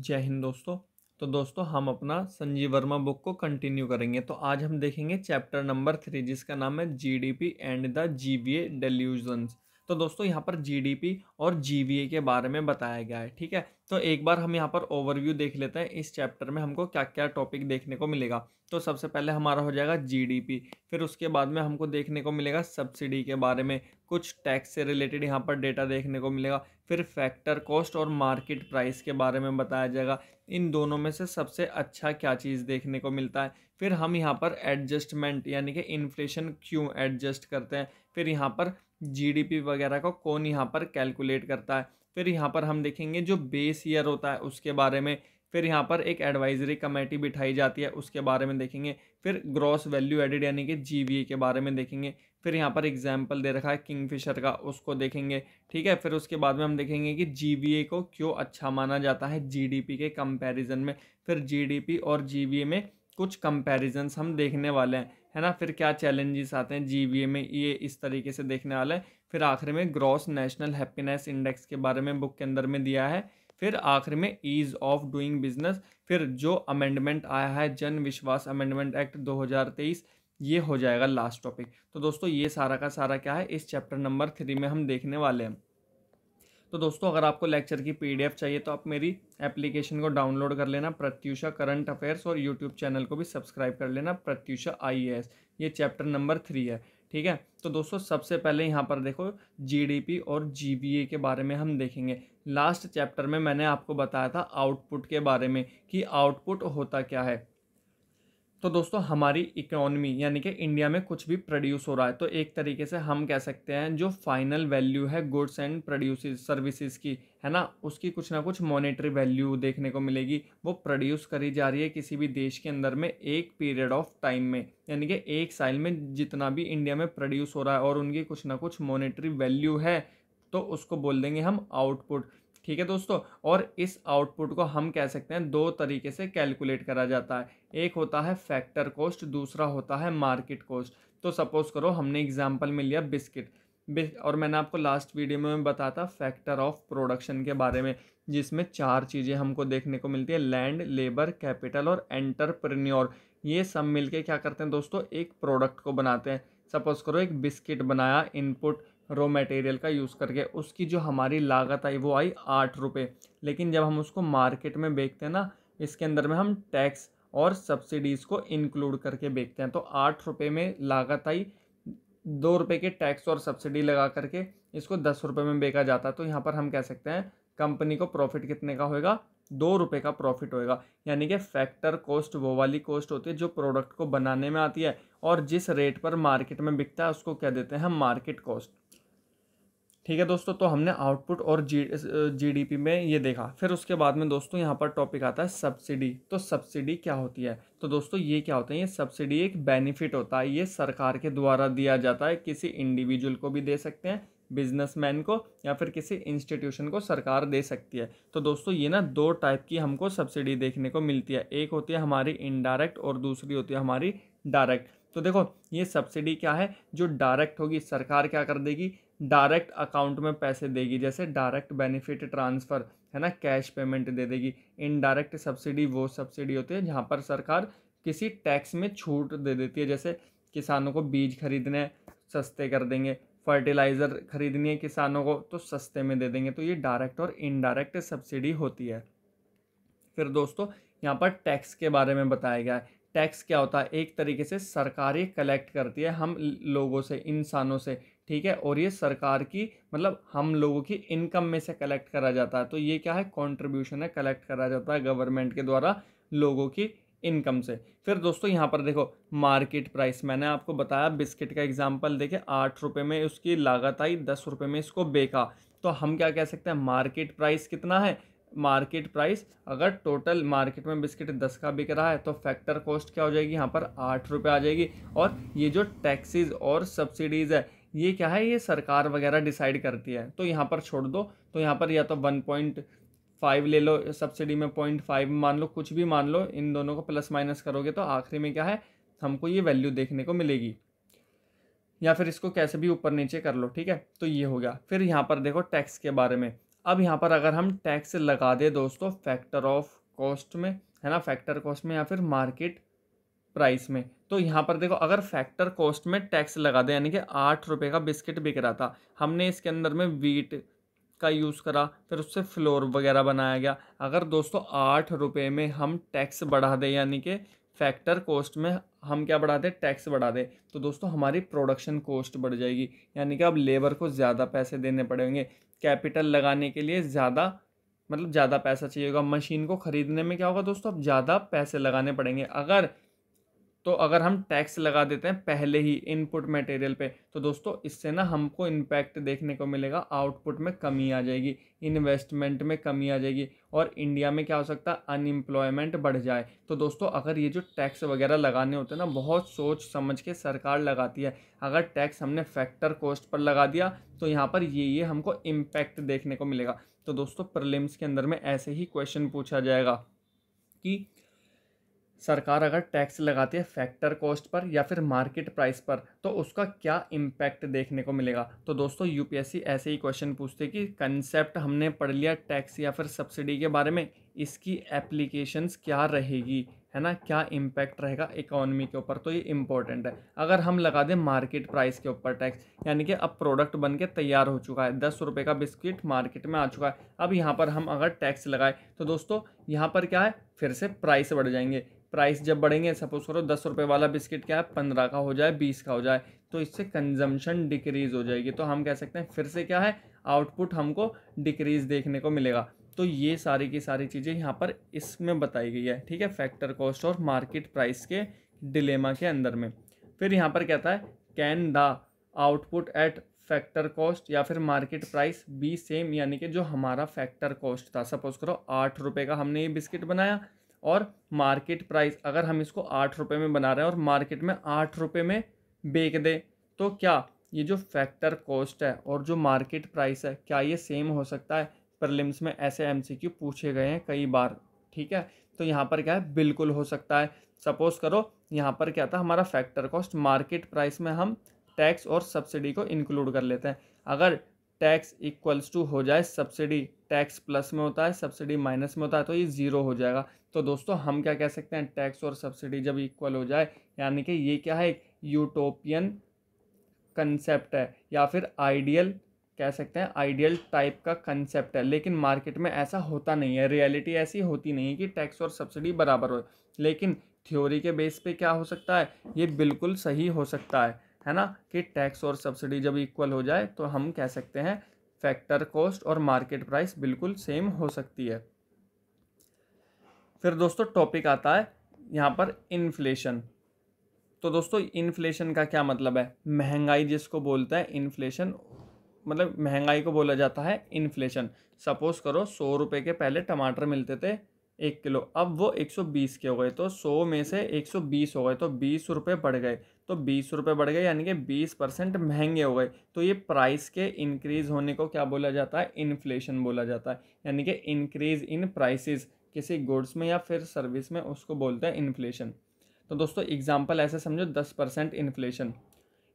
जय हिंद दोस्तों तो दोस्तों हम अपना संजीव वर्मा बुक को कंटिन्यू करेंगे तो आज हम देखेंगे चैप्टर नंबर थ्री जिसका नाम है GDP and the GVA delusions तो दोस्तों यहाँ पर जीडीपी और जीवीए के बारे में बताया गया है ठीक है तो एक बार हम यहाँ पर ओवरव्यू देख लेते हैं इस चैप्टर में हमको क्या क्या टॉपिक देखने को मिलेगा तो सबसे पहले हमारा हो जाएगा जीडीपी फिर उसके बाद में हमको देखने को मिलेगा सब्सिडी के बारे में कुछ टैक्स से रिलेटेड यहाँ पर डेटा देखने को मिलेगा फिर फैक्टर कॉस्ट और मार्केट प्राइस के बारे में बताया जाएगा इन दोनों में से सबसे अच्छा क्या चीज़ देखने को मिलता है फिर हम यहाँ पर एडजस्टमेंट यानी कि इन्फ्लेशन क्यों एडजस्ट करते हैं फिर यहाँ पर जीडीपी वगैरह का कौन यहाँ पर कैलकुलेट करता है फिर यहाँ पर हम देखेंगे जो बेस ईयर होता है उसके बारे में फिर यहाँ पर एक एडवाइजरी कमेटी बिठाई जाती है उसके बारे में देखेंगे फिर ग्रॉस वैल्यू एडिड यानी कि जी के बारे में देखेंगे फिर यहाँ पर एग्जाम्पल दे रखा है किंग फिशर का उसको देखेंगे ठीक है फिर उसके बाद में हम देखेंगे कि जी को क्यों अच्छा माना जाता है जी के कंपेरिजन में फिर जी और जी में कुछ कंपेरिजन्स हम देखने वाले हैं है ना फिर क्या चैलेंजेस आते हैं जी में ये इस तरीके से देखने वाले हैं फिर आखिर में ग्रॉस नेशनल हैप्पीनेस इंडेक्स के बारे में बुक के अंदर में दिया है फिर आखिर में ईज़ ऑफ डूइंग बिजनेस फिर जो अमेंडमेंट आया है जन विश्वास अमेंडमेंट एक्ट 2023 ये हो जाएगा लास्ट टॉपिक तो दोस्तों ये सारा का सारा क्या है इस चैप्टर नंबर थ्री में हम देखने वाले हैं तो दोस्तों अगर आपको लेक्चर की पीडीएफ चाहिए तो आप मेरी एप्लीकेशन को डाउनलोड कर लेना प्रत्युषा करंट अफेयर्स और यूट्यूब चैनल को भी सब्सक्राइब कर लेना प्रत्युषा आई ये चैप्टर नंबर थ्री है ठीक है तो दोस्तों सबसे पहले यहाँ पर देखो जीडीपी और जीबीए के बारे में हम देखेंगे लास्ट चैप्टर में मैंने आपको बताया था आउटपुट के बारे में कि आउटपुट होता क्या है तो दोस्तों हमारी इकोनॉमी यानी कि इंडिया में कुछ भी प्रोड्यूस हो रहा है तो एक तरीके से हम कह सकते हैं जो फाइनल वैल्यू है गुड्स एंड प्रोड्यूस सर्विसेज की है ना उसकी कुछ ना कुछ मॉनेटरी वैल्यू देखने को मिलेगी वो प्रोड्यूस करी जा रही है किसी भी देश के अंदर में एक पीरियड ऑफ टाइम में यानी कि एक साल में जितना भी इंडिया में प्रोड्यूस हो रहा है और उनकी कुछ ना कुछ मॉनेटरी वैल्यू है तो उसको बोल देंगे हम आउटपुट ठीक है दोस्तों और इस आउटपुट को हम कह सकते हैं दो तरीके से कैलकुलेट करा जाता है एक होता है फैक्टर कॉस्ट दूसरा होता है मार्केट कॉस्ट तो सपोज़ करो हमने एग्जाम्पल में लिया बिस्किट और मैंने आपको लास्ट वीडियो में बताया था फैक्टर ऑफ प्रोडक्शन के बारे में जिसमें चार चीज़ें हमको देखने को मिलती है लैंड लेबर कैपिटल और एंटरप्रेन्योर ये सब मिलके क्या करते हैं दोस्तों एक प्रोडक्ट को बनाते हैं सपोज़ करो एक बिस्किट बनाया इनपुट रॉ मटेरियल का यूज़ करके उसकी जो हमारी लागत आई वो आई आठ रुपये लेकिन जब हम उसको मार्केट में बेचते हैं ना इसके अंदर में हम टैक्स और सब्सिडीज़ को इंक्लूड करके बेचते हैं तो आठ रुपये में लागत आई दो रुपये के टैक्स और सब्सिडी लगा करके इसको दस रुपये में बेचा जाता है तो यहाँ पर हम कह सकते हैं कंपनी को प्रॉफिट कितने का होएगा दो रुपये का प्रॉफिट होएगा यानी कि फैक्टर कॉस्ट वो वाली कॉस्ट होती है जो प्रोडक्ट को बनाने में आती है और जिस रेट पर मार्केट में बिकता है उसको क्या देते हैं हम मार्केट कॉस्ट ठीक है दोस्तों तो हमने आउटपुट और जी जीडीपी में ये देखा फिर उसके बाद में दोस्तों यहाँ पर टॉपिक आता है सब्सिडी तो सब्सिडी क्या होती है तो दोस्तों ये क्या होता है ये सब्सिडी एक बेनिफिट होता है ये सरकार के द्वारा दिया जाता है किसी इंडिविजुअल को भी दे सकते हैं बिजनेसमैन को या फिर किसी इंस्टीट्यूशन को सरकार दे सकती है तो दोस्तों ये ना दो टाइप की हमको सब्सिडी देखने को मिलती है एक होती है हमारी इनडायरेक्ट और दूसरी होती है हमारी डायरेक्ट तो देखो ये सब्सिडी क्या है जो डायरेक्ट होगी सरकार क्या कर देगी डायरेक्ट अकाउंट में पैसे देगी जैसे डायरेक्ट बेनिफिट ट्रांसफ़र है ना कैश पेमेंट दे देगी इनडायरेक्ट सब्सिडी वो सब्सिडी होती है जहाँ पर सरकार किसी टैक्स में छूट दे देती है जैसे किसानों को बीज खरीदने सस्ते कर देंगे फर्टिलाइज़र खरीदनी है किसानों को तो सस्ते में दे देंगे तो ये डायरेक्ट और इनडायरेक्ट सब्सिडी होती है फिर दोस्तों यहाँ पर टैक्स के बारे में बताया गया है टैक्स क्या होता है एक तरीके से सरकार ये कलेक्ट करती है हम लोगों से इंसानों से ठीक है और ये सरकार की मतलब हम लोगों की इनकम में से कलेक्ट करा जाता है तो ये क्या है कॉन्ट्रीब्यूशन है कलेक्ट करा जाता है गवर्नमेंट के द्वारा लोगों की इनकम से फिर दोस्तों यहाँ पर देखो मार्केट प्राइस मैंने आपको बताया बिस्किट का एग्जाम्पल देखे आठ रुपये में उसकी लागत आई दस रुपये में इसको बेका तो हम क्या कह सकते हैं मार्केट प्राइस कितना है मार्केट प्राइस अगर टोटल मार्केट में बिस्किट दस का बिक रहा है तो फैक्टर कॉस्ट क्या हो जाएगी यहाँ पर आठ रुपये आ जाएगी और ये जो टैक्सीज और सब्सिडीज़ है ये क्या है ये सरकार वगैरह डिसाइड करती है तो यहाँ पर छोड़ दो तो यहाँ पर या तो वन पॉइंट फाइव ले लो सब्सिडी में पॉइंट फाइव मान लो कुछ भी मान लो इन दोनों को प्लस माइनस करोगे तो आखिरी में क्या है हमको ये वैल्यू देखने को मिलेगी या फिर इसको कैसे भी ऊपर नीचे कर लो ठीक है तो ये हो गया फिर यहाँ पर देखो टैक्स के बारे में अब यहाँ पर अगर हम टैक्स लगा दे दोस्तों फैक्टर ऑफ कॉस्ट में है ना फैक्टर कॉस्ट में या फिर मार्केट प्राइस में तो यहाँ पर देखो अगर फैक्टर कॉस्ट में टैक्स लगा दें यानी कि आठ रुपये का बिस्किट बिक रहा था हमने इसके अंदर में वीट का यूज़ करा फिर उससे फ्लोर वगैरह बनाया गया अगर दोस्तों आठ रुपये में हम टैक्स बढ़ा दें यानी कि फैक्टर कॉस्ट में हम क्या बढ़ा दें टैक्स बढ़ा दें तो दोस्तों हमारी प्रोडक्शन कॉस्ट बढ़ जाएगी यानी कि अब लेबर को ज़्यादा पैसे देने पड़ेंगे कैपिटल लगाने के लिए ज़्यादा मतलब ज़्यादा पैसा चाहिए होगा मशीन को ख़रीदने में क्या होगा दोस्तों अब ज़्यादा पैसे लगाने पड़ेंगे अगर तो अगर हम टैक्स लगा देते हैं पहले ही इनपुट मटेरियल पे तो दोस्तों इससे ना हमको इम्पैक्ट देखने को मिलेगा आउटपुट में कमी आ जाएगी इन्वेस्टमेंट में कमी आ जाएगी और इंडिया में क्या हो सकता है अनएम्प्लॉयमेंट बढ़ जाए तो दोस्तों अगर ये जो टैक्स वगैरह लगाने होते हैं ना बहुत सोच समझ के सरकार लगाती है अगर टैक्स हमने फैक्टर कॉस्ट पर लगा दिया तो यहाँ पर ये ये हमको इम्पैक्ट देखने को मिलेगा तो दोस्तों प्रलिम्स के अंदर में ऐसे ही क्वेश्चन पूछा जाएगा कि सरकार अगर टैक्स लगाती है फैक्टर कॉस्ट पर या फिर मार्केट प्राइस पर तो उसका क्या इम्पैक्ट देखने को मिलेगा तो दोस्तों यूपीएससी ऐसे ही क्वेश्चन पूछते कि कंसेप्ट हमने पढ़ लिया टैक्स या फिर सब्सिडी के बारे में इसकी एप्लीकेशंस क्या रहेगी है ना क्या इम्पैक्ट रहेगा इकोनॉमी के ऊपर तो ये इंपॉर्टेंट है अगर हम लगा दें मार्केट प्राइस के ऊपर टैक्स यानी कि अब प्रोडक्ट बन के तैयार हो चुका है दस रुपये का बिस्किट मार्केट में आ चुका है अब यहाँ पर हम अगर टैक्स लगाए तो दोस्तों यहाँ पर क्या है फिर से प्राइस बढ़ जाएंगे प्राइस जब बढ़ेंगे सपोज करो दस रुपये वाला बिस्किट क्या है पंद्रह का हो जाए बीस का हो जाए तो इससे कंजम्पशन डिक्रीज़ हो जाएगी तो हम कह सकते हैं फिर से क्या है आउटपुट हमको डिक्रीज़ देखने को मिलेगा तो ये सारी की सारी चीज़ें यहाँ पर इसमें बताई गई है ठीक है फैक्टर कॉस्ट और मार्केट प्राइस के डिलेमा के अंदर में फिर यहाँ पर कहता है can the output at factor cost या फिर मार्केट प्राइस बी सेम यानी कि जो हमारा फैक्टर कॉस्ट था सपोज करो आठ रुपये का हमने ये बिस्किट बनाया और मार्केट प्राइस अगर हम इसको आठ रुपये में बना रहे हैं और मार्केट में आठ रुपये में बेच दें तो क्या ये जो फैक्टर कॉस्ट है और जो मार्केट प्राइस है क्या ये सेम हो सकता है प्रलिम्स में ऐसे एमसीक्यू पूछे गए हैं कई बार ठीक है तो यहाँ पर क्या है बिल्कुल हो सकता है सपोज करो यहाँ पर क्या था हमारा फैक्टर कॉस्ट मार्केट प्राइस में हम टैक्स और सब्सिडी को इंक्लूड कर लेते हैं अगर टैक्स इक्वल्स टू हो जाए सब्सिडी टैक्स प्लस में होता है सब्सिडी माइनस में होता है तो ये ज़ीरो हो जाएगा तो दोस्तों हम क्या कह सकते हैं टैक्स और सब्सिडी जब इक्वल हो जाए यानी कि ये क्या है एक यूटोपियन कंसेप्ट है या फिर आइडियल कह सकते हैं आइडियल टाइप का कंसेप्ट है लेकिन मार्केट में ऐसा होता नहीं है रियलिटी ऐसी होती नहीं है कि टैक्स और सब्सिडी बराबर हो लेकिन थ्योरी के बेस पे क्या हो सकता है ये बिल्कुल सही हो सकता है है ना कि टैक्स और सब्सिडी जब इक्वल हो जाए तो हम कह सकते हैं फैक्टर कॉस्ट और मार्केट प्राइस बिल्कुल सेम हो सकती है फिर दोस्तों टॉपिक आता है यहाँ पर इन्फ्लेशन तो दोस्तों इन्फ्लेशन का क्या मतलब है महंगाई जिसको बोलते हैं इन्फ्लेशन मतलब महंगाई को बोला जाता है इन्फ्लेशन सपोज करो सौ रुपये के पहले टमाटर मिलते थे एक किलो अब वो एक सौ बीस के हो गए तो सौ में से एक सौ बीस हो गए तो बीस रुपये बढ़ गए तो बीस रुपये बढ़ गए यानी कि बीस परसेंट महंगे हो गए तो ये प्राइस के इंक्रीज़ होने को क्या बोला जाता है इन्फ्लेशन बोला जाता है यानी कि इंक्रीज़ इन प्राइसेस किसी गुड्स में या फिर सर्विस में उसको बोलते हैं इन्फ्लेशन तो दोस्तों एग्जाम्पल ऐसे समझो दस परसेंट इन्फ्लेशन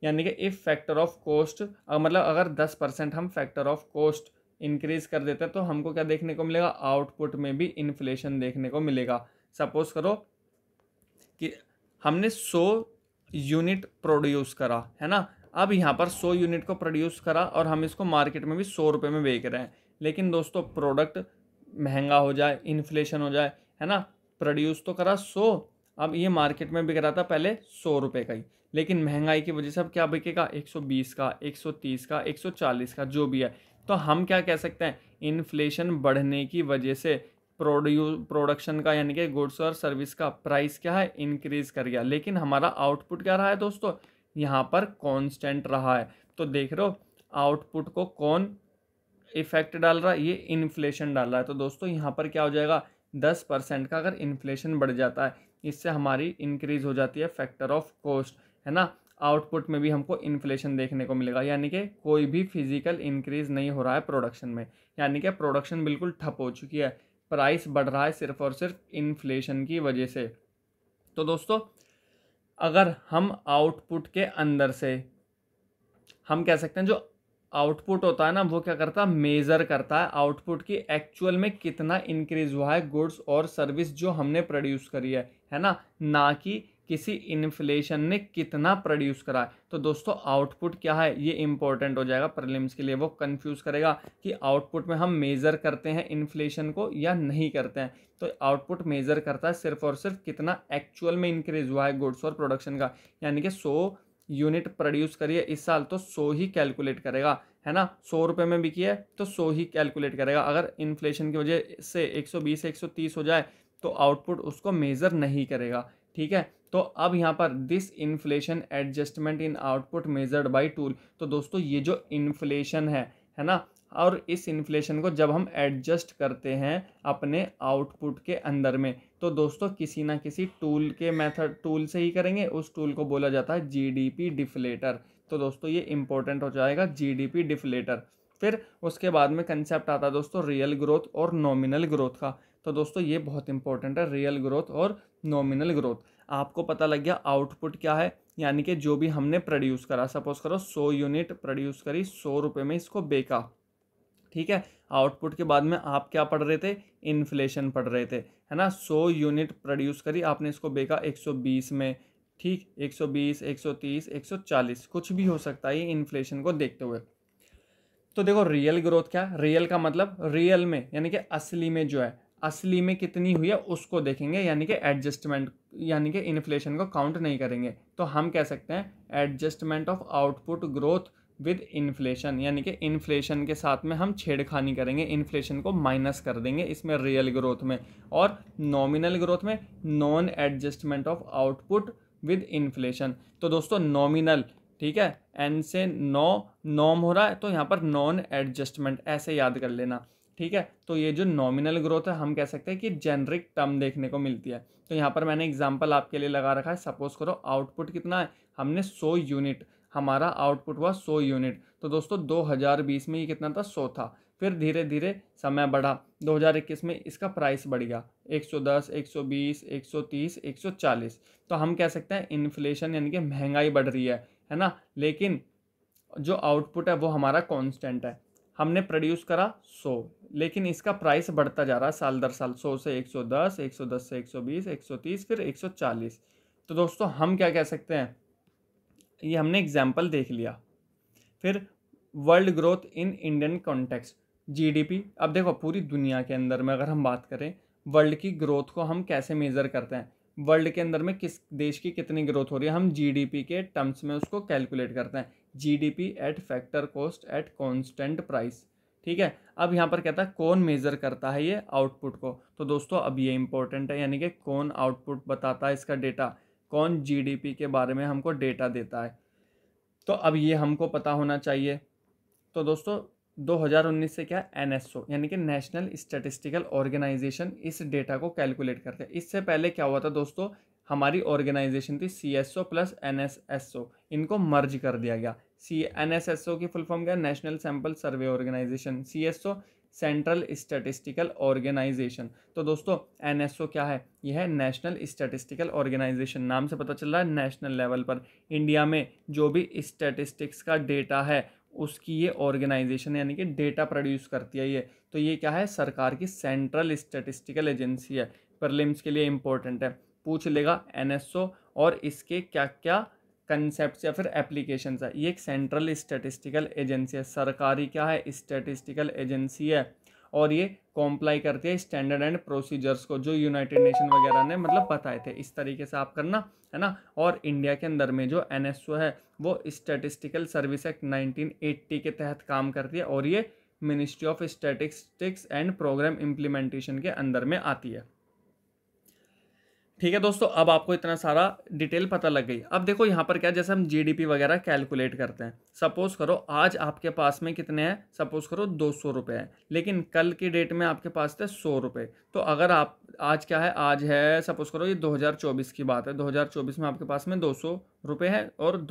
यानी कि इफ़ फैक्टर ऑफ कॉस्ट मतलब अगर दस परसेंट हम फैक्टर ऑफ कॉस्ट इंक्रीज़ कर देते हैं तो हमको क्या देखने को मिलेगा आउटपुट में भी इन्फ्लेशन देखने को मिलेगा सपोज़ करो कि हमने सौ यूनिट प्रोड्यूस करा है ना अब यहाँ पर सौ यूनिट को प्रोड्यूस करा और हम इसको मार्केट में भी सौ रुपये में बेच रहे हैं लेकिन दोस्तों प्रोडक्ट महंगा हो जाए इन्फ्लेशन हो जाए है ना प्रोड्यूस तो करा सौ अब ये मार्केट में बिक रहा था पहले सौ रुपये का ही लेकिन महंगाई की वजह से अब क्या बिकेगा एक सौ बीस का एक सौ तीस का एक सौ चालीस का जो भी है तो हम क्या कह सकते हैं इन्फ्लेशन बढ़ने की वजह से प्रोड्यू प्रोडक्शन का यानी कि गुड्स और सर्विस का प्राइस क्या है इंक्रीज कर गया लेकिन हमारा आउटपुट क्या रहा है दोस्तों यहाँ पर कांस्टेंट रहा है तो देख रहे हो आउटपुट को कौन इफेक्ट डाल रहा है ये इन्फ्लेशन डाल रहा है तो दोस्तों यहाँ पर क्या हो जाएगा दस परसेंट का अगर इन्फ्लेशन बढ़ जाता है इससे हमारी इंक्रीज हो जाती है फैक्टर ऑफ कॉस्ट है ना आउटपुट में भी हमको इन्फ्लेशन देखने को मिलेगा यानी कि कोई भी फिजिकल इंक्रीज नहीं हो रहा है प्रोडक्शन में यानी कि प्रोडक्शन बिल्कुल ठप हो चुकी है प्राइस बढ़ रहा है सिर्फ और सिर्फ इन्फ्लेशन की वजह से तो दोस्तों अगर हम आउटपुट के अंदर से हम कह सकते हैं जो आउटपुट होता है ना वो क्या करता है मेज़र करता है आउटपुट की एक्चुअल में कितना इंक्रीज हुआ है गुड्स और सर्विस जो हमने प्रोड्यूस करी है है ना ना कि किसी इन्फ्लेशन ने कितना प्रोड्यूस करा है तो दोस्तों आउटपुट क्या है ये इंपॉर्टेंट हो जाएगा प्रलिम्स के लिए वो कंफ्यूज करेगा कि आउटपुट में हम मेज़र करते हैं इन्फ्लेशन को या नहीं करते हैं तो आउटपुट मेज़र करता है सिर्फ और सिर्फ कितना एक्चुअल में इंक्रीज हुआ है गुड्स और प्रोडक्शन का यानी कि सौ यूनिट प्रोड्यूस करिए इस साल तो सौ ही कैलकुलेट करेगा है ना सौ रुपये में बिकी है तो सौ ही कैलकुलेट करेगा अगर इन्फ्लेशन की वजह से 120 130 हो जाए तो आउटपुट उसको मेज़र नहीं करेगा ठीक है तो अब यहाँ पर this inflation adjustment in output measured by tool तो दोस्तों ये जो इन्फ्लेशन है है ना और इस इन्फ्लेशन को जब हम एडजस्ट करते हैं अपने आउटपुट के अंदर में तो दोस्तों किसी ना किसी टूल के मेथड टूल से ही करेंगे उस टूल को बोला जाता है जीडीपी डिफ्लेटर तो दोस्तों ये इंपॉर्टेंट हो जाएगा जीडीपी डिफ्लेटर फिर उसके बाद में कंसेप्ट आता है दोस्तों रियल ग्रोथ और नॉमिनल ग्रोथ का तो दोस्तों ये बहुत इंपॉर्टेंट है रियल ग्रोथ और नॉमिनल ग्रोथ आपको पता लग गया आउटपुट क्या है यानी कि जो भी हमने प्रोड्यूस करा सपोज करो सौ यूनिट प्रोड्यूस करी सौ रुपये में इसको बेका ठीक है आउटपुट के बाद में आप क्या पढ़ रहे थे इन्फ्लेशन पढ़ रहे थे है ना सौ यूनिट प्रोड्यूस करी आपने इसको बेका एक सौ बीस में ठीक एक सौ बीस एक सौ तीस एक सौ चालीस कुछ भी हो सकता है ये इन्फ्लेशन को देखते हुए तो देखो रियल ग्रोथ क्या है रियल का मतलब रियल में यानी कि असली में जो है असली में कितनी हुई है उसको देखेंगे यानी कि एडजस्टमेंट यानी कि इन्फ्लेशन को काउंट नहीं करेंगे तो हम कह सकते हैं adjustment of output growth with inflation यानी कि इन्फ्लेशन के साथ में हम छेड़खानी करेंगे इन्फ्लेशन को माइनस कर देंगे इसमें रियल ग्रोथ में और नॉमिनल ग्रोथ में non adjustment of output with inflation तो दोस्तों नॉमिनल ठीक है एन से नौ नॉम हो रहा है तो यहाँ पर नॉन एडजस्टमेंट ऐसे याद कर लेना ठीक है तो ये जो नॉमिनल ग्रोथ है हम कह सकते हैं कि जेनरिक टर्म देखने को मिलती है तो यहाँ पर मैंने एग्जाम्पल आपके लिए लगा रखा है सपोज करो आउटपुट कितना है हमने सौ यूनिट हमारा आउटपुट हुआ सौ यूनिट तो दोस्तों 2020 में ये कितना था सौ था फिर धीरे धीरे समय बढ़ा 2021 में इसका प्राइस बढ़ गया 110, 120, 130, 140 तो हम कह सकते हैं इन्फ्लेशन यानी कि महंगाई बढ़ रही है है ना लेकिन जो आउटपुट है वो हमारा कांस्टेंट है हमने प्रोड्यूस करा 100 लेकिन इसका प्राइस बढ़ता जा रहा है साल दर साल 100 से 110 110 से 120 130 फिर 140 तो दोस्तों हम क्या कह सकते हैं ये हमने एग्जाम्पल देख लिया फिर world growth in Indian context GDP अब देखो पूरी दुनिया के अंदर में अगर हम बात करें वर्ल्ड की ग्रोथ को हम कैसे मेज़र करते हैं वर्ल्ड के अंदर में किस देश की कितनी ग्रोथ हो रही है हम जीडीपी के टर्म्स में उसको कैलकुलेट करते हैं GDP at factor cost at constant price ठीक है अब यहाँ पर कहता है कौन मेज़र करता है ये आउटपुट को तो दोस्तों अब ये इंपॉर्टेंट है यानी कि कौन आउटपुट बताता है इसका डेटा कौन जीडीपी के बारे में हमको डेटा देता है तो अब ये हमको पता होना चाहिए तो दोस्तों 2019 से क्या एन एस ओ यानी कि नेशनल स्टेटिस्टिकल ऑर्गेनाइजेशन इस डेटा को कैलकुलेट करते हैं इससे पहले क्या हुआ था दोस्तों हमारी ऑर्गेनाइजेशन थी C S O plus N S S O इनको मर्ज कर दिया गया C N S S O की फुल फॉर्म क्या है national sample survey organisation C S O central statistical organisation तो दोस्तों एन एस ओ क्या है यह है नेशनल स्टेटिस्टिकल ऑर्गेनाइजेशन नाम से पता चल रहा है नेशनल लेवल पर इंडिया में जो भी स्टेटिस्टिक्स का डेटा है उसकी ये ऑर्गेनाइजेशन यानी कि डेटा प्रोड्यूस करती है ये तो ये क्या है सरकार की सेंट्रल स्टेटिस्टिकल एजेंसी है प्रलिम्स के लिए इंपॉर्टेंट है पूछ लेगा एन एस ओ और इसके क्या क्या कंसेप्ट या फिर एप्लीकेशन है ये एक सेंट्रल स्टेटिस्टिकल एजेंसी है सरकारी क्या है स्टेटिस्टिकल एजेंसी है और ये कॉम्प्लाई करती है स्टैंडर्ड एंड प्रोसीजर्स को जो यूनाइटेड नेशन वगैरह ने मतलब बताए थे इस तरीके से आप करना है ना और इंडिया के अंदर में जो एन है वो स्टेटिस्टिकल सर्विस एक्ट नाइनटीन के तहत काम करती है और ये ministry of statistics and programme implementation के अंदर में आती है ठीक है दोस्तों अब आपको इतना सारा डिटेल पता लग गई अब देखो यहाँ पर क्या जैसे हम जीडीपी वगैरह कैलकुलेट करते हैं सपोज करो आज आपके पास में कितने हैं सपोज करो दो सौ रुपये हैं लेकिन कल की डेट में आपके पास थे सौ रुपये तो अगर आप आज क्या है आज है सपोज करो ये 2024 की बात है 2024 में आपके पास में दो सौ रुपये है और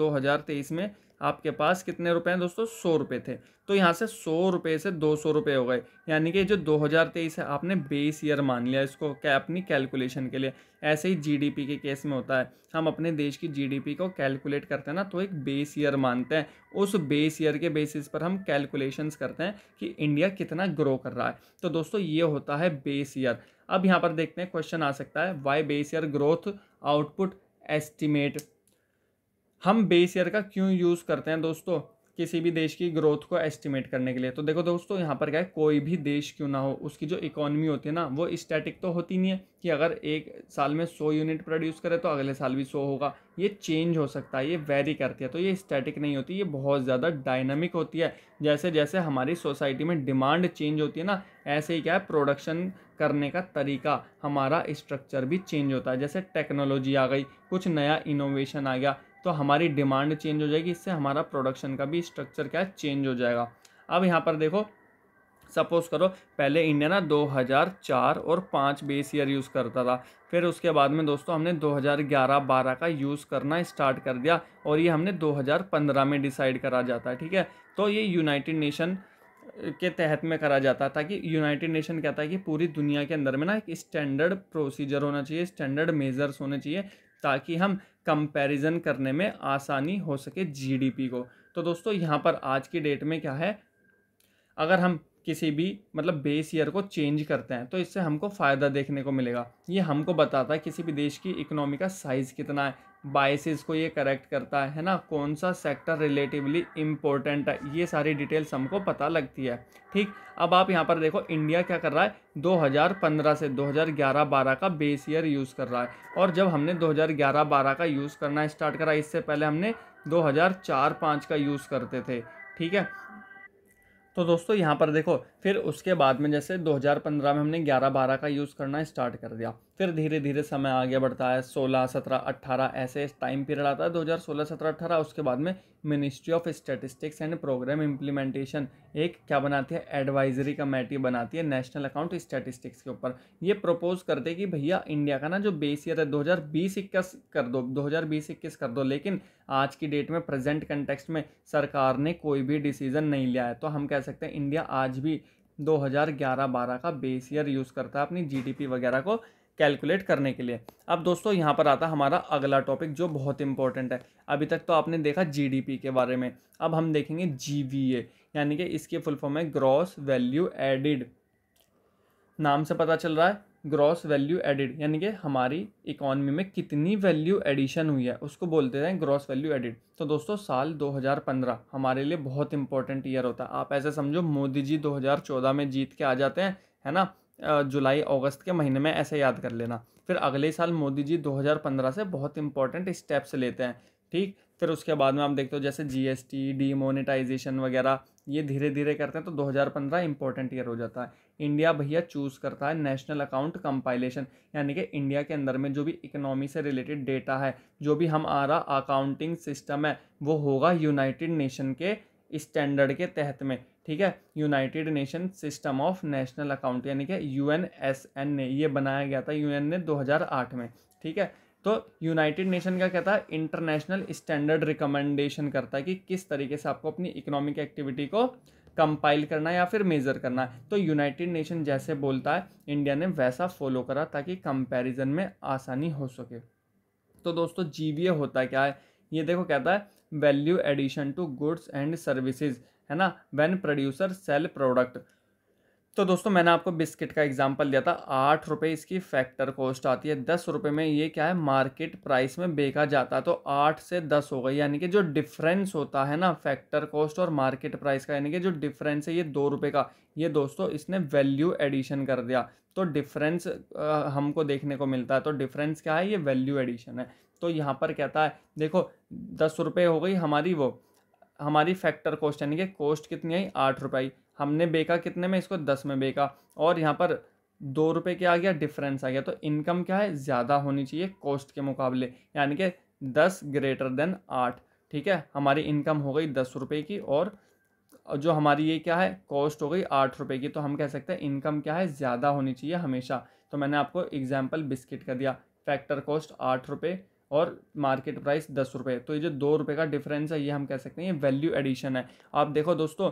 तेईस में आपके पास कितने रुपए हैं दोस्तों सौ रुपये थे तो यहाँ से सौ रुपये से दो सौ रुपये हो गए यानी कि जो 2023 है आपने बेस ईयर मान लिया इसको क्या अपनी कैलकुलेशन के लिए ऐसे ही जीडीपी के केस में होता है हम अपने देश की जीडीपी को कैलकुलेट करते हैं ना तो एक बेस ईयर मानते हैं उस बेस ईयर के बेसिस पर हम कैलकुलेशन करते हैं कि इंडिया कितना ग्रो कर रहा है तो दोस्तों ये होता है बेस ईयर अब यहाँ पर देखते हैं क्वेश्चन आ सकता है why base year growth output estimate हम बेस ईयर का क्यों यूज़ करते हैं दोस्तों किसी भी देश की ग्रोथ को एस्टिमेट करने के लिए तो देखो दोस्तों यहाँ पर क्या है कोई भी देश क्यों ना हो उसकी जो इकोनॉमी होती है ना वो स्टैटिक तो होती नहीं है कि अगर एक साल में सौ यूनिट प्रोड्यूस करे तो अगले साल भी सौ होगा ये चेंज हो सकता है ये वेरी करती है तो ये स्टैटिक नहीं होती ये बहुत ज़्यादा डायनामिक होती है जैसे जैसे हमारी सोसाइटी में डिमांड चेंज होती है ना ऐसे ही क्या है प्रोडक्शन करने का तरीका हमारा स्ट्रक्चर भी चेंज होता है जैसे टेक्नोलॉजी आ गई कुछ नया इनोवेशन आ गया तो हमारी डिमांड चेंज हो जाएगी इससे हमारा प्रोडक्शन का भी स्ट्रक्चर क्या है चेंज हो जाएगा अब यहाँ पर देखो सपोज करो पहले इंडिया ना 2004 और पाँच बेस ईयर यूज़ करता था फिर उसके बाद में दोस्तों हमने 2011-12 का यूज़ करना स्टार्ट कर दिया और ये हमने 2015 में डिसाइड करा जाता है ठीक है तो ये यूनाइटेड नेशन के तहत में करा जाता है ताकि यूनाइटेड नेशन कहता है कि पूरी दुनिया के अंदर में ना एक स्टैंडर्ड प्रोसीजर होना चाहिए स्टैंडर्ड मेजर्स होने चाहिए ताकि हम कंपैरिजन करने में आसानी हो सके जीडीपी को तो दोस्तों यहाँ पर आज की डेट में क्या है अगर हम किसी भी मतलब बेस ईयर को चेंज करते हैं तो इससे हमको फ़ायदा देखने को मिलेगा ये हमको बताता है किसी भी देश की इकोनॉमी का साइज़ कितना है बाइसिस को ये करेक्ट करता है ना कौन सा सेक्टर रिलेटिवली इम्पोर्टेंट है ये सारी डिटेल्स हमको पता लगती है ठीक अब आप यहाँ पर देखो इंडिया क्या कर रहा है 2015 से 2011-12 का बेस ईयर यूज़ कर रहा है और जब हमने 2011-12 का यूज़ करना स्टार्ट करा इससे पहले हमने 2004-5 का यूज़ करते थे ठीक है तो दोस्तों यहाँ पर देखो फिर उसके बाद में जैसे 2015 में हमने 11-12 का यूज़ करना स्टार्ट कर दिया फिर धीरे धीरे समय आगे बढ़ता है 16 17 18 ऐसे टाइम पीरियड आता है 2016 17 18 उसके बाद में ministry of statistics and programme implementation एक क्या बनाती है एडवाइजरी कमेटी बनाती है नेशनल अकाउंट स्टैटिस्टिक्स के ऊपर ये प्रपोज करते कि भैया इंडिया का ना जो बेस ईयर है दो हज़ार कर दो दो हज़ार कर दो लेकिन आज की डेट में प्रेजेंट कंटेक्सट में सरकार ने कोई भी डिसीजन नहीं लिया है तो हम कह सकते हैं इंडिया आज भी 2011-12 का बेस ईयर यूज़ करता है अपनी जीडीपी वगैरह को कैलकुलेट करने के लिए अब दोस्तों यहाँ पर आता हमारा अगला टॉपिक जो बहुत इंपॉर्टेंट है अभी तक तो आपने देखा जीडीपी के बारे में अब हम देखेंगे जीवीए यानी कि इसके फुल फॉर्म है ग्रॉस वैल्यू एडिड नाम से पता चल रहा है ग्रॉस वैल्यू एडिड यानी कि हमारी इकोनमी में कितनी वैल्यू एडिशन हुई है उसको बोलते हैं ग्रॉस वैल्यू एडिड तो दोस्तों साल 2015 हमारे लिए बहुत इंपॉर्टेंट ईयर होता है आप ऐसे समझो मोदी जी 2014 में जीत के आ जाते हैं है ना जुलाई अगस्त के महीने में ऐसे याद कर लेना फिर अगले साल मोदी जी 2015 से बहुत इंपॉर्टेंट स्टेप्स लेते हैं ठीक फिर उसके बाद में आप देखते हो जैसे जी एस वगैरह ये धीरे धीरे करते हैं तो 2015 इंपॉर्टेंट ईयर हो जाता है इंडिया भैया चूज़ करता है नेशनल अकाउंट कंपाइलेशन यानी कि इंडिया के अंदर में जो भी इकोनॉमी से रिलेटेड डेटा है जो भी हम आ रहा अकाउंटिंग सिस्टम है वो होगा यूनाइटेड नेशन के स्टैंडर्ड के तहत में ठीक है united nation system of national account यानी कि यू ने ये बनाया गया था यू ने दो में ठीक है तो यूनाइटेड नेशन का कहता है इंटरनेशनल स्टैंडर्ड रिकमेंडेशन करता है कि किस तरीके से आपको अपनी इकोनॉमिक एक्टिविटी को कंपाइल करना या फिर मेज़र करना तो यूनाइटेड नेशन जैसे बोलता है इंडिया ने वैसा फॉलो करा ताकि कंपैरिजन में आसानी हो सके तो दोस्तों जी होता क्या है ये देखो कहता है value addition to goods and services है ना व्हेन प्रोड्यूसर सेल प्रोडक्ट तो दोस्तों मैंने आपको बिस्किट का एग्जाम्पल दिया था आठ रुपये इसकी फैक्टर कॉस्ट आती है दस रुपये में ये क्या है मार्केट प्राइस में बेचा जाता है तो आठ से दस हो गई यानी कि जो डिफरेंस होता है ना फैक्टर कॉस्ट और मार्केट प्राइस का यानी कि जो डिफरेंस है ये दो रुपये का ये दोस्तों इसने वैल्यू एडिशन कर दिया तो डिफरेंस हमको देखने को मिलता है तो डिफरेंस क्या है ये वैल्यू एडिशन है तो यहाँ पर कहता है देखो दस रुपये हो गई हमारी वो हमारी फैक्टर कॉस्ट यानी कि कॉस्ट कितनी आई आठ रुपये हमने बेका कितने में इसको दस में बेका और यहाँ पर दो रुपये क्या आ गया डिफरेंस आ गया तो इनकम क्या है ज़्यादा होनी चाहिए कॉस्ट के मुकाबले यानी कि दस ग्रेटर देन आठ ठीक है हमारी इनकम हो गई दस रुपये की और जो हमारी ये क्या है कॉस्ट हो गई आठ रुपये की तो हम कह सकते हैं इनकम क्या है ज़्यादा होनी चाहिए हमेशा तो मैंने आपको एग्जाम्पल बिस्किट का दिया फैक्टर कॉस्ट आठ रुपये और मार्केट प्राइस दस रुपये तो ये जो दो रुपये का डिफरेंस है ये हम कह सकते हैं ये वैल्यू एडिशन है आप देखो दोस्तों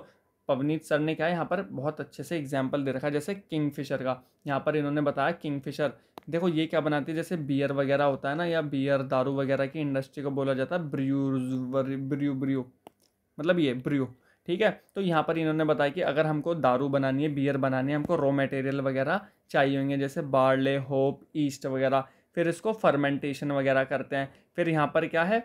पवनीत सर ने क्या है यहाँ पर बहुत अच्छे से एग्जाम्पल दे रखा है जैसे किंग फिशर का यहाँ पर इन्होंने बताया किंग फिशर देखो ये क्या बनाती है जैसे बियर वगैरह होता है ना या बियर दारू वगैरह की इंडस्ट्री को बोला जाता है ब्र्यू ब्र्यू ब्रियो मतलब ये ब्रियो ठीक है तो यहाँ पर इन्होंने बताया कि अगर हमको दारू बनानी है बियर बनानी है हमको रॉ मटेरियल वगैरह चाहिए होंगे जैसे बार्ले होप ईस्ट वगैरह फिर इसको फर्मेंटेशन वगैरह करते हैं फिर यहाँ पर क्या है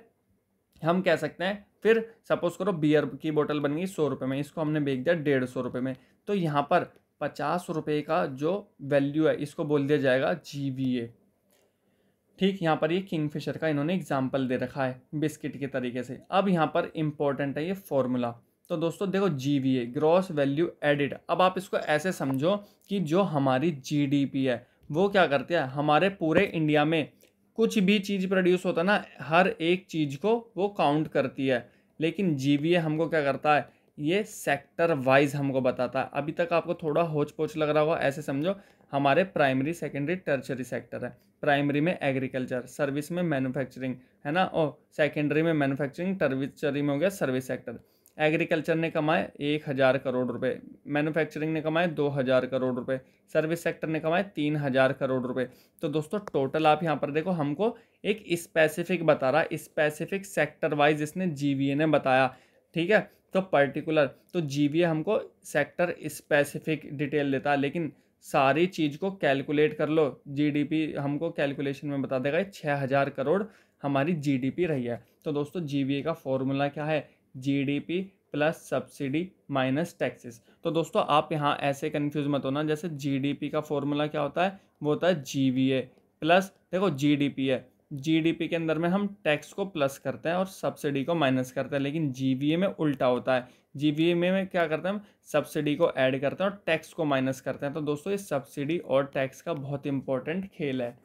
हम कह सकते हैं फिर सपोज करो बियर की बोतल बन गई सौ रुपये में इसको हमने बेच दिया डेढ़ सौ रुपये में तो यहाँ पर पचास रुपये का जो वैल्यू है इसको बोल दिया जाएगा जी वी ए ठीक यहाँ पर ये किंगफिशर का इन्होंने एग्जाम्पल दे रखा है बिस्किट के तरीके से अब यहाँ पर इम्पोर्टेंट है ये फॉर्मूला तो दोस्तों देखो G V A gross value added अब आप इसको ऐसे समझो कि जो हमारी जी डी पी है वो क्या करते हैं हमारे पूरे इंडिया में कुछ भी चीज़ प्रोड्यूस होता ना हर एक चीज़ को वो काउंट करती है लेकिन जी हमको क्या करता है ये सेक्टर वाइज हमको बताता है अभी तक आपको थोड़ा होच पोच लग रहा होगा ऐसे समझो हमारे प्राइमरी सेकेंडरी टर्चरी सेक्टर है प्राइमरी में एग्रीकल्चर सर्विस में मैन्युफैक्चरिंग है ना और सेकेंडरी में मैन्युफैक्चरिंग टर्चरी में हो गया सर्विस सेक्टर एग्रीकल्चर ने कमाए एक हज़ार करोड़ रुपए मैन्युफैक्चरिंग ने कमाए दो हज़ार करोड़ रुपए सर्विस सेक्टर ने कमाए तीन हज़ार करोड़ रुपए तो दोस्तों टोटल आप यहाँ पर देखो हमको एक स्पेसिफिक बता रहा स्पेसिफिक सेक्टर वाइज इसने जी ने बताया ठीक है तो पर्टिकुलर तो जी हमको सेक्टर स्पेसिफिक डिटेल देता है लेकिन सारी चीज़ को कैलकुलेट कर लो जीडीपी हमको कैलकुलेशन में बता देगा छः हज़ार करोड़ हमारी जीडीपी रही है तो दोस्तों जीवीए का फॉर्मूला क्या है GDP plus subsidy minus taxes तो दोस्तों आप यहाँ ऐसे कन्फ्यूज मत होना जैसे जीडीपी का फॉर्मूला क्या होता है वो होता है जीवीए प्लस देखो जीडीपी है जीडीपी के अंदर में हम टैक्स को प्लस करते हैं और सब्सिडी को माइनस करते हैं लेकिन जीवीए में उल्टा होता है जीवीए में, में क्या करते हैं हम सब्सिडी को ऐड करते हैं और टैक्स को माइनस करते हैं तो दोस्तों ये सब्सिडी और टैक्स का बहुत इंपॉर्टेंट खेल है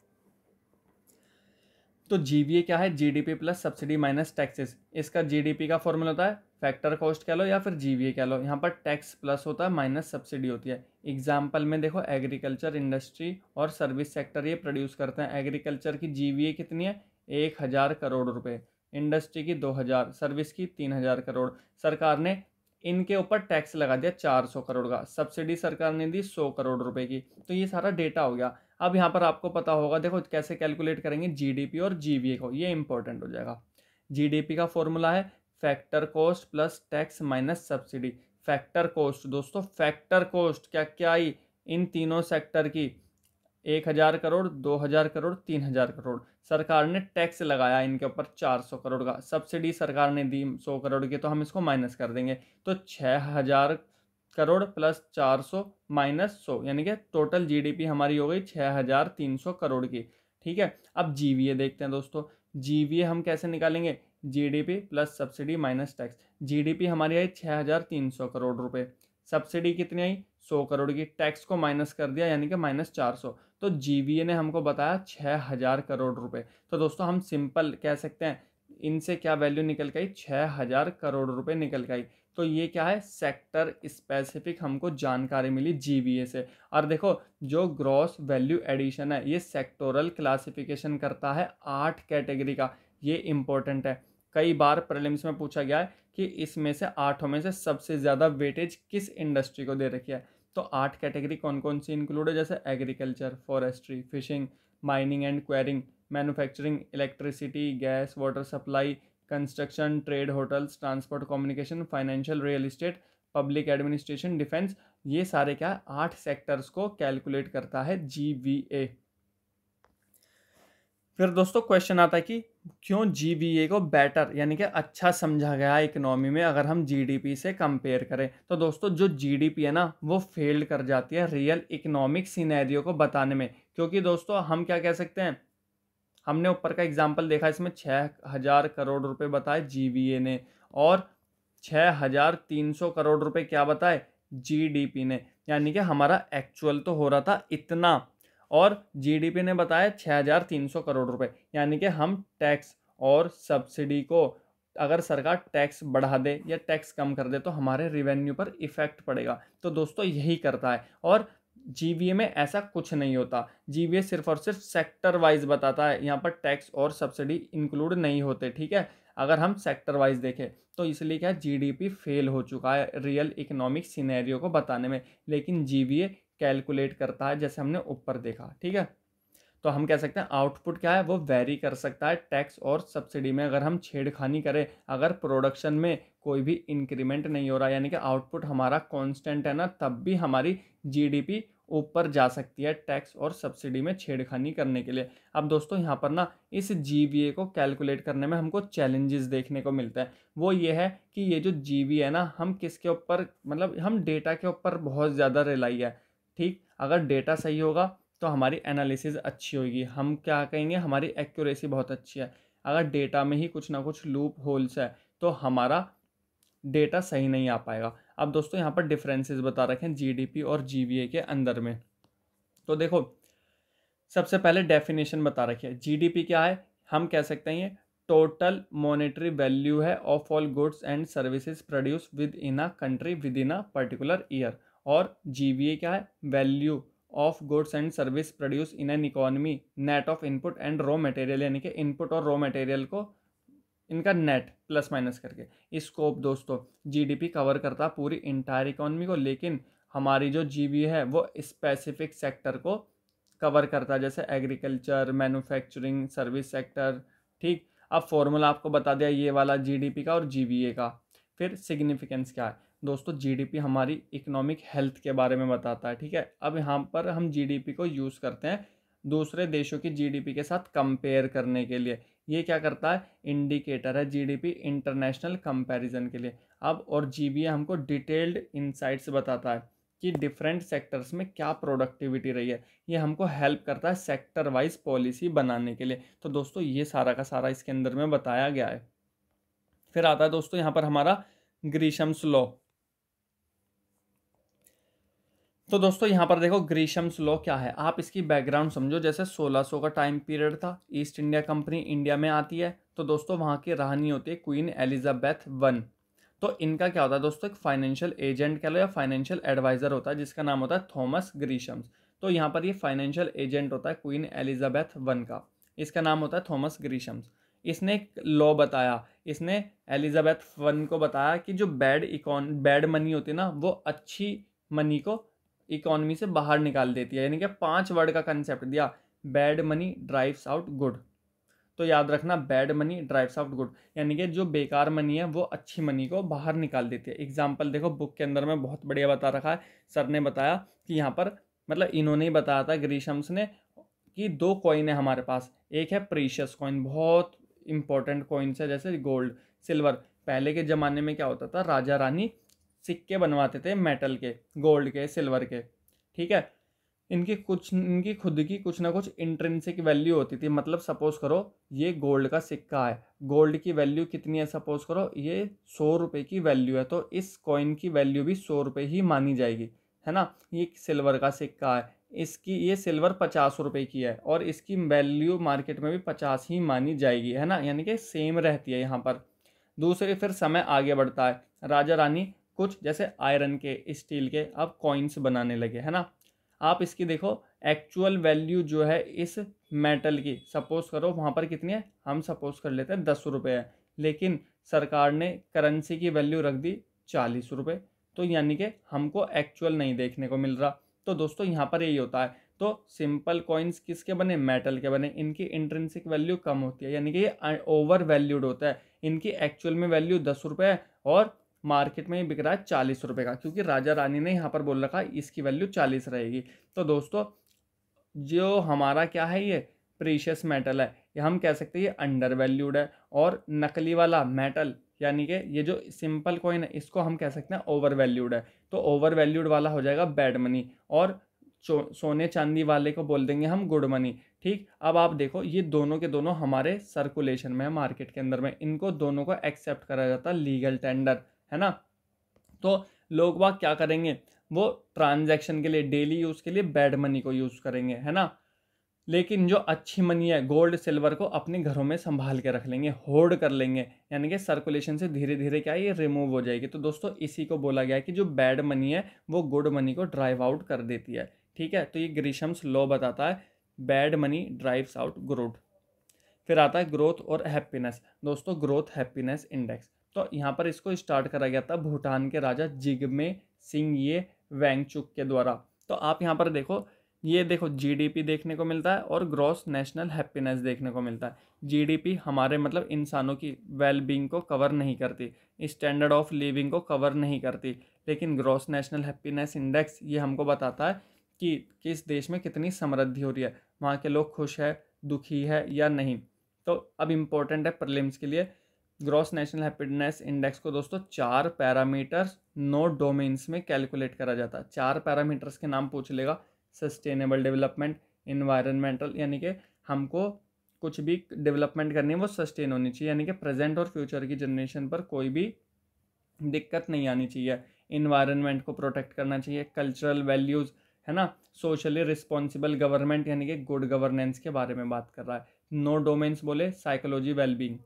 तो जीवीए क्या है GDP plus subsidy minus taxes इसका जीडीपी का फॉर्मूला होता है फैक्टर कॉस्ट कह लो या फिर जीवीए कह लो यहाँ पर टैक्स प्लस होता है माइनस सब्सिडी होती है एग्जाम्पल में देखो एग्रीकल्चर इंडस्ट्री और सर्विस सेक्टर ये प्रोड्यूस करते हैं एग्रीकल्चर की जीवीए कितनी है एक हज़ार करोड़ रुपये इंडस्ट्री की दो हज़ार सर्विस की तीन हज़ार करोड़ सरकार ने इनके ऊपर टैक्स लगा दिया चार सौ करोड़ का सब्सिडी सरकार ने दी सौ करोड़ रुपए की तो ये सारा डेटा हो गया अब यहाँ पर आपको पता होगा देखो कैसे कैलकुलेट करेंगे जीडीपी और जीवीए को ये इंपॉर्टेंट हो जाएगा जीडीपी का फॉर्मूला है factor cost plus tax minus subsidy factor cost दोस्तों फैक्टर कॉस्ट क्या क्या आई इन तीनों सेक्टर की एक हज़ार करोड़ दो हज़ार करोड़ तीन हज़ार करोड़ सरकार ने टैक्स लगाया इनके ऊपर चार सौ करोड़ का सब्सिडी सरकार ने दी सौ करोड़ की तो हम इसको माइनस कर देंगे तो छः हज़ार करोड़ प्लस चार सौ माइनस सौ यानी कि टोटल जीडीपी हमारी हो गई छः हज़ार तीन सौ करोड़ की ठीक है अब जीवीए देखते हैं दोस्तों जीवीए हम कैसे निकालेंगे GDP plus subsidy minus tax GDP हमारी आई छः हज़ार तीन सौ करोड़ रुपए सब्सिडी कितनी आई सौ करोड़ की टैक्स को माइनस कर दिया यानी कि माइनस चार सौ तो जीवीए ने हमको बताया छः हज़ार करोड़ रुपए तो दोस्तों हम सिंपल कह सकते हैं इनसे क्या वैल्यू निकल गई छः हज़ार करोड़ रुपए निकल गई तो ये क्या है सेक्टर स्पेसिफिक हमको जानकारी मिली जीवीए से और देखो जो ग्रॉस वैल्यू एडिशन है ये सेक्टोरल क्लासिफिकेशन करता है आठ कैटेगरी का ये इम्पोर्टेंट है कई बार प्रलिम्स में पूछा गया है कि इसमें से आठों में से सबसे ज़्यादा वेटेज किस इंडस्ट्री को दे रखी है तो आठ कैटेगरी कौन कौन सी इंक्लूड है जैसे agriculture forestry fishing mining and quarrying manufacturing electricity gas water supply construction trade hotels transport communication financial real estate public administration defence ये सारे क्या आठ सेक्टर्स को कैलकुलेट करता है जी वी ए फिर दोस्तों क्वेश्चन आता है कि क्यों जी वी ए को बेटर यानी कि अच्छा समझा गया इकोनॉमी में अगर हम जी डी पी से कंपेयर करें तो दोस्तों जो जी डी पी है ना वो फेल कर जाती है रियल इकोनॉमिक सीनैरियो को बताने में क्योंकि दोस्तों हम क्या कह सकते हैं हमने ऊपर का एग्जाम्पल देखा इसमें छः हज़ार करोड़ रुपए बताए जीवीए ने और छः हज़ार तीन सौ करोड़ रुपए क्या बताए जीडीपी ने यानी कि हमारा एक्चुअल तो हो रहा था इतना और जीडीपी ने बताया छः हज़ार तीन सौ करोड़ रुपए यानी कि हम टैक्स और सब्सिडी को अगर सरकार टैक्स बढ़ा दे या टैक्स कम कर दे तो हमारे रिवेन्यू पर इफ़ेक्ट पड़ेगा तो दोस्तों यही करता है और जीवीए में ऐसा कुछ नहीं होता जीवीए सिर्फ और सिर्फ सेक्टर वाइज बताता है यहाँ पर टैक्स और सब्सिडी इंक्लूड नहीं होते ठीक है अगर हम सेक्टर वाइज देखें तो इसलिए क्या जीडीपी फेल हो चुका है रियल इकोनॉमिक सिनेरियो को बताने में लेकिन जीवीए कैलकुलेट करता है जैसे हमने ऊपर देखा ठीक है तो हम कह सकते हैं आउटपुट क्या है वो वेरी कर सकता है टैक्स और सब्सिडी में अगर हम छेड़खानी करें अगर प्रोडक्शन में कोई भी इंक्रीमेंट नहीं हो रहा यानी कि आउटपुट हमारा कांस्टेंट है ना तब भी हमारी जीडीपी ऊपर जा सकती है टैक्स और सब्सिडी में छेड़खानी करने के लिए अब दोस्तों यहाँ पर ना इस जी को कैलकुलेट करने में हमको चैलेंजेस देखने को मिलते हैं वो ये है कि ये जो जी है ना हम किसके ऊपर मतलब हम डेटा के ऊपर बहुत ज़्यादा रिलाई है ठीक अगर डेटा सही होगा तो हमारी एनालिसिस अच्छी होगी हम क्या कहेंगे हमारी एक्यूरेसी बहुत अच्छी है अगर डेटा में ही कुछ ना कुछ लूप होल्स है तो हमारा डेटा सही नहीं आ पाएगा अब दोस्तों यहाँ पर डिफरेंसेस बता रखे हैं जीडीपी और जीवीए के अंदर में तो देखो सबसे पहले डेफिनेशन बता रखी है जीडीपी क्या है हम कह सकते हैं ये टोटल मॉनेटरी वैल्यू है of all goods and services produce within a country within a particular year और जीवीए क्या है value of goods and service produce in an economy net of input and raw material यानी कि input और raw material को इनका net plus minus करके scope दोस्तों जीडीपी कवर करता पूरी इंटायर इकोनॉमी को लेकिन हमारी जो जीबी है वो स्पेसिफिक सेक्टर को कवर करता है जैसे एग्रीकल्चर मैन्युफैक्चरिंग सर्विस सेक्टर ठीक अब फॉर्मूला आपको बता दिया ये वाला जीडीपी का और जीबीए का फिर सिग्निफिकेंस क्या है दोस्तों जीडीपी हमारी इकोनॉमिक हेल्थ के बारे में बताता है ठीक है अब यहाँ पर हम जीडीपी को यूज़ करते हैं दूसरे देशों की जीडीपी के साथ कंपेयर करने के लिए ये क्या करता है इंडिकेटर है जीडीपी इंटरनेशनल कंपैरिजन के लिए अब और जीबीए हमको डिटेल्ड इंसाइट्स बताता है कि डिफरेंट सेक्टर्स में क्या प्रोडक्टिविटी रही है ये हमको हेल्प करता है सेक्टर वाइज पॉलिसी बनाने के लिए तो दोस्तों ये सारा का सारा इसके अंदर में बताया गया है फिर आता है दोस्तों यहाँ पर हमारा ग्रीशम्स लॉ तो दोस्तों यहाँ पर देखो ग्रीशम्स लॉ क्या है आप इसकी बैकग्राउंड समझो जैसे 1600 का टाइम पीरियड था ईस्ट इंडिया कंपनी इंडिया में आती है तो दोस्तों वहाँ की रहनी होती है क्वीन एलिजाबेथ वन तो इनका क्या होता है दोस्तों एक फाइनेंशियल एजेंट कह लो या फाइनेंशियल एडवाइज़र होता है जिसका नाम होता है थॉमस ग्रीशम्स तो यहाँ पर ये फाइनेंशियल एजेंट होता है क्वीन एलिज़ाबैथ वन का इसका नाम होता है थॉमस ग्रीशम्स इसने एक लॉ बताया इसने एलिजाबैथ वन को बताया कि जो बैड इकॉन बैड मनी होती है ना वो अच्छी मनी को इकोनॉमी से बाहर निकाल देती है यानी कि पांच वर्ड का कंसेप्ट दिया bad money drives out good तो याद रखना bad money drives out good यानी कि जो बेकार मनी है वो अच्छी मनी को बाहर निकाल देती है एग्जाम्पल देखो बुक के अंदर में बहुत बढ़िया बता रखा है सर ने बताया कि यहाँ पर मतलब इन्होंने ही बताया था ग्रीशम्स ने कि दो कॉइन है हमारे पास एक है प्रीशियस कॉइन बहुत इंपॉर्टेंट कॉइन्स है जैसे गोल्ड सिल्वर पहले के ज़माने में क्या होता था राजा रानी सिक्के बनवाते थे मेटल के गोल्ड के सिल्वर के ठीक है इनकी कुछ इनकी खुद की कुछ ना कुछ इंट्रेंसिक वैल्यू होती थी मतलब सपोज करो ये गोल्ड का सिक्का है गोल्ड की वैल्यू कितनी है सपोज करो ये सौ रुपये की वैल्यू है तो इस कॉइन की वैल्यू भी सौ रुपये ही मानी जाएगी है ना ये सिल्वर का सिक्का है इसकी ये सिल्वर पचास रुपये की है और इसकी वैल्यू मार्केट में भी पचास ही मानी जाएगी है ना यानी कि सेम रहती है यहाँ पर दूसरे फिर समय आगे बढ़ता है राजा रानी कुछ जैसे आयरन के स्टील के आप कॉइन्स बनाने लगे है ना आप इसकी देखो एक्चुअल वैल्यू जो है इस मेटल की सपोज करो वहाँ पर कितनी है हम सपोज कर लेते हैं दस रुपये है लेकिन सरकार ने करेंसी की वैल्यू रख दी चालीस रुपये तो यानी कि हमको एक्चुअल नहीं देखने को मिल रहा तो दोस्तों यहाँ पर यही होता है तो सिंपल कॉइन्स किसके बने मेटल के बने इनकी इंट्रेंसिक वैल्यू कम होती है यानी कि ये ओवर वैल्यूड होता है इनकी एक्चुअल में वैल्यू दस रुपये है और मार्केट में ही बिक रहा है चालीस रुपये का क्योंकि राजा रानी ने यहाँ पर बोल रखा इसकी वैल्यू चालीस रहेगी तो दोस्तों जो हमारा क्या है ये प्रीशियस मेटल है ये हम कह सकते हैं ये अंडर वैल्यूड है और नकली वाला मेटल यानी कि ये जो सिंपल कॉइन है इसको हम कह सकते हैं ओवर वैल्यूड है तो ओवर वैल्यूड वाला हो जाएगा बैड मनी और सोने चांदी वाले को बोल देंगे हम गुड मनी ठीक अब आप देखो ये दोनों के दोनों हमारे सर्कुलेशन में है मार्केट के अंदर में इनको दोनों को एक्सेप्ट करा जाता है लीगल टेंडर है ना तो लोग वह क्या करेंगे वो ट्रांजैक्शन के लिए डेली यूज़ के लिए बैड मनी को यूज़ करेंगे है ना लेकिन जो अच्छी मनी है गोल्ड सिल्वर को अपने घरों में संभाल के रख लेंगे होल्ड कर लेंगे यानी कि सर्कुलेशन से धीरे धीरे क्या ये रिमूव हो जाएगी तो दोस्तों इसी को बोला गया है कि जो बैड मनी है वो गुड मनी को ड्राइव आउट कर देती है ठीक है तो ये ग्रीशम्स लॉ बताता है bad money drives out growth फिर आता है ग्रोथ और हैप्पीनेस दोस्तों ग्रोथ हैप्पीनेस इंडेक्स तो यहाँ पर इसको स्टार्ट करा गया था भूटान के राजा जिगमे सिंह ये वैंगचुक के द्वारा तो आप यहाँ पर देखो ये देखो जीडीपी देखने को मिलता है और ग्रॉस नेशनल हैप्पीनेस देखने को मिलता है जीडीपी हमारे मतलब इंसानों की वेलबींग को कवर नहीं करती स्टैंडर्ड ऑफ लिविंग को कवर नहीं करती लेकिन ग्रॉस नेशनल हैप्पीनेस इंडेक्स ये हमको बताता है कि किस देश में कितनी समृद्धि हो रही है वहाँ के लोग खुश है दुखी है या नहीं तो अब इम्पोर्टेंट है प्रलिम्स के लिए ग्रॉस नेशनल हैप्पीनेस इंडेक्स को दोस्तों चार पैरामीटर्स नो डोमेन्स में कैलकुलेट करा जाता है चार पैरामीटर्स के नाम पूछ लेगा सस्टेनेबल डेवलपमेंट इन्वायरमेंटल यानी कि हमको कुछ भी डेवलपमेंट करनी है वो सस्टेन होनी चाहिए यानी कि प्रेजेंट और फ्यूचर की जनरेशन पर कोई भी दिक्कत नहीं आनी चाहिए इन्वायरमेंट को प्रोटेक्ट करना चाहिए कल्चरल वैल्यूज़ है ना सोशली रिस्पॉन्सिबल गवर्नमेंट यानी कि गुड गवर्नेंस के बारे में बात कर रहा है नो डोमेन्स बोले साइकोलॉजी वेलबींग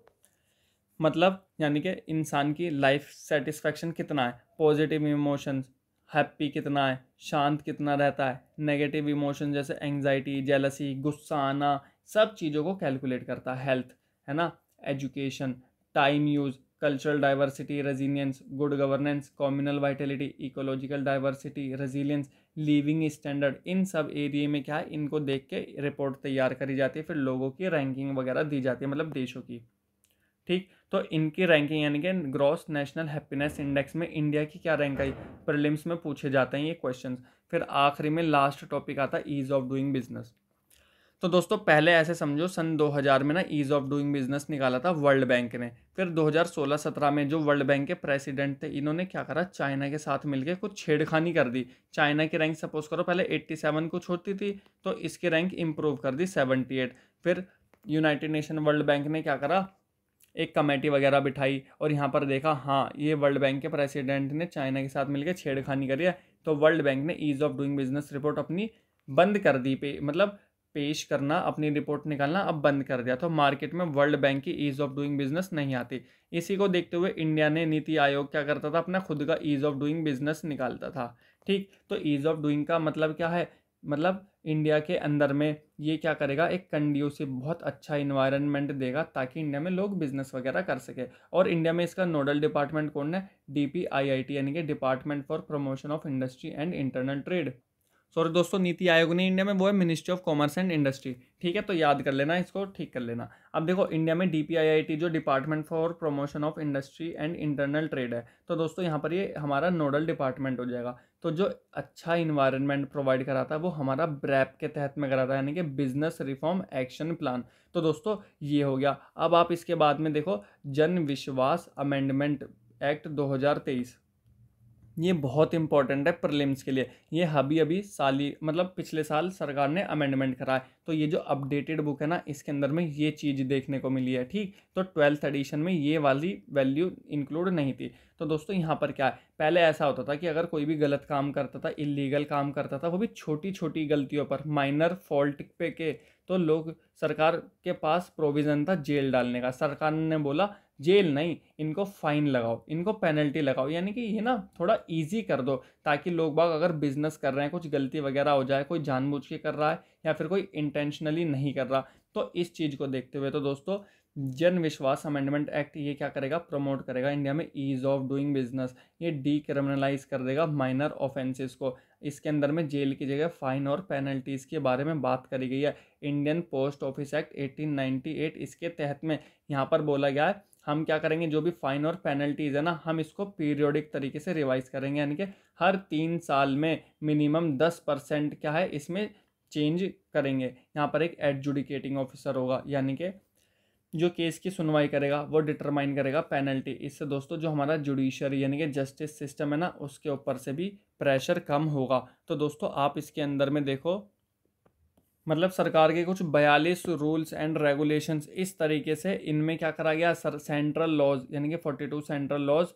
मतलब यानी कि इंसान की लाइफ सेटिस्फेक्शन कितना है पॉजिटिव इमोशंस हैप्पी कितना है शांत कितना रहता है नेगेटिव इमोशन जैसे एंगजाइटी जेलसी गुस्सा आना सब चीज़ों को कैलकुलेट करता है हेल्थ है ना education time use cultural diversity resilience good governance communal vitality ecological diversity resilience living standard इन सब एरिए में क्या है इनको देख के रिपोर्ट तैयार करी जाती है फिर लोगों की रैंकिंग वगैरह दी जाती है मतलब देशों की ठीक तो इनकी रैंकिंग यानी कि ग्रॉस नेशनल हैप्पीनेस इंडेक्स में इंडिया की क्या रैंक आई प्रलिम्स में पूछे जाते हैं ये क्वेश्चन फिर आखिरी में लास्ट टॉपिक आता है ईज़ ऑफ डूइंग बिजनेस तो दोस्तों पहले ऐसे समझो सन 2000 में ना ईज़ ऑफ डूइंग बिजनेस निकाला था वर्ल्ड बैंक ने फिर 2016-17 में जो वर्ल्ड बैंक के प्रेसिडेंट थे इन्होंने क्या करा चाइना के साथ मिलके कुछ छेड़खानी कर दी चाइना की रैंक सपोज करो पहले 87 कुछ होती थी तो इसकी रैंक इम्प्रूव कर दी 78 फिर यूनाइटेड नेशन वर्ल्ड बैंक ने क्या करा एक कमेटी वगैरह बिठाई और यहाँ पर देखा हाँ ये वर्ल्ड बैंक के प्रेसिडेंट ने चाइना के साथ मिलकर छेड़खानी करी है तो वर्ल्ड बैंक ने ease of doing business report अपनी बंद कर दी पे मतलब पेश करना अपनी रिपोर्ट निकालना अब बंद कर दिया तो मार्केट में वर्ल्ड बैंक की ईज़ ऑफ डूइंग बिजनेस नहीं आती इसी को देखते हुए इंडिया ने नीति आयोग क्या करता था अपना खुद का ईज़ ऑफ डूइंग बिजनेस निकालता था ठीक तो ईज़ ऑफ डूइंग का मतलब क्या है मतलब इंडिया के अंदर में ये क्या करेगा एक कंड्यूसिव बहुत अच्छा इन्वायरमेंट देगा ताकि इंडिया में लोग बिजनेस वगैरह कर सके और इंडिया में इसका नोडल डिपार्टमेंट कौन है D P I I T यानी कि department for promotion of industry and internal trade sorry दोस्तों नीति आयोग नहीं इंडिया में वो है ministry of commerce and industry ठीक है तो याद कर लेना इसको ठीक कर लेना अब देखो इंडिया में डी जो department for promotion of industry and internal trade है तो दोस्तों यहाँ पर ये हमारा नोडल डिपार्टमेंट हो जाएगा तो जो अच्छा इन्वायरमेंट प्रोवाइड कराता है वो हमारा ब्रैप के तहत में कराता है यानी कि बिजनेस रिफॉर्म एक्शन प्लान तो दोस्तों ये हो गया अब आप इसके बाद में देखो जन विश्वास अमेंडमेंट एक्ट दो ये बहुत इंपॉर्टेंट है प्रलिम्स के लिए ये अभी अभी साली मतलब पिछले साल सरकार ने अमेंडमेंट कराया तो ये जो अपडेटेड बुक है ना इसके अंदर में ये चीज़ देखने को मिली है ठीक तो ट्वेल्थ एडिशन में ये वाली वैल्यू इंक्लूड नहीं थी तो दोस्तों यहाँ पर क्या है पहले ऐसा होता था कि अगर कोई भी गलत काम करता था इलीगल काम करता था वो भी छोटी छोटी गलतियों पर माइनर फॉल्ट पे के तो लोग सरकार के पास प्रोविज़न था जेल डालने का सरकार ने बोला जेल नहीं इनको फ़ाइन लगाओ इनको पेनल्टी लगाओ यानी कि ये ना थोड़ा इजी कर दो ताकि लोग बाग अगर बिज़नेस कर रहे हैं कुछ गलती वगैरह हो जाए कोई जानबूझ के कर रहा है या फिर कोई इंटेंशनली नहीं कर रहा तो इस चीज़ को देखते हुए तो दोस्तों जन विश्वास अमेंडमेंट एक्ट ये क्या करेगा प्रमोट करेगा इंडिया में ईज ऑफ डूइंग बिजनेस ये डीक्रिमिनलाइज कर देगा माइनर ऑफेंसेस को इसके अंदर में जेल की जगह फाइन और पेनल्टीज़ के बारे में बात करी गई है इंडियन पोस्ट ऑफिस एक्ट 1898 इसके तहत में यहाँ पर बोला गया है हम क्या करेंगे जो भी फाइन और पेनल्टीज है ना हम इसको पीरियोडिक तरीके से रिवाइज करेंगे यानी कि हर तीन साल में मिनिमम दस परसेंट क्या है इसमें चेंज करेंगे यहाँ पर एक एडजुडिकेटिंग ऑफिसर होगा यानी कि जो केस की सुनवाई करेगा वो डिटरमाइन करेगा पेनल्टी इससे दोस्तों जो हमारा जुडिशरी यानी कि जस्टिस सिस्टम है ना उसके ऊपर से भी प्रेशर कम होगा तो दोस्तों आप इसके अंदर में देखो मतलब सरकार के कुछ बयालीस रूल्स एंड रेगुलेशंस इस तरीके से इनमें क्या करा गया सर सेंट्रल लॉज यानी कि फोर्टी टू सेंट्रल लॉज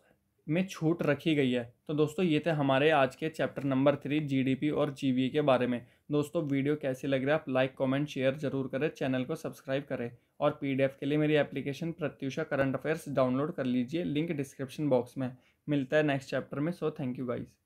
में छूट रखी गई है तो दोस्तों ये थे हमारे आज के चैप्टर नंबर थ्री जीडीपी और जीवी के बारे में दोस्तों वीडियो कैसी लग रही है आप लाइक कमेंट शेयर जरूर करें चैनल को सब्सक्राइब करें और पीडीएफ के लिए मेरी application Pratyusha current affairs download कर लीजिए लिंक डिस्क्रिप्शन बॉक्स में मिलता है नेक्स्ट चैप्टर में सो थैंक यू गाइज़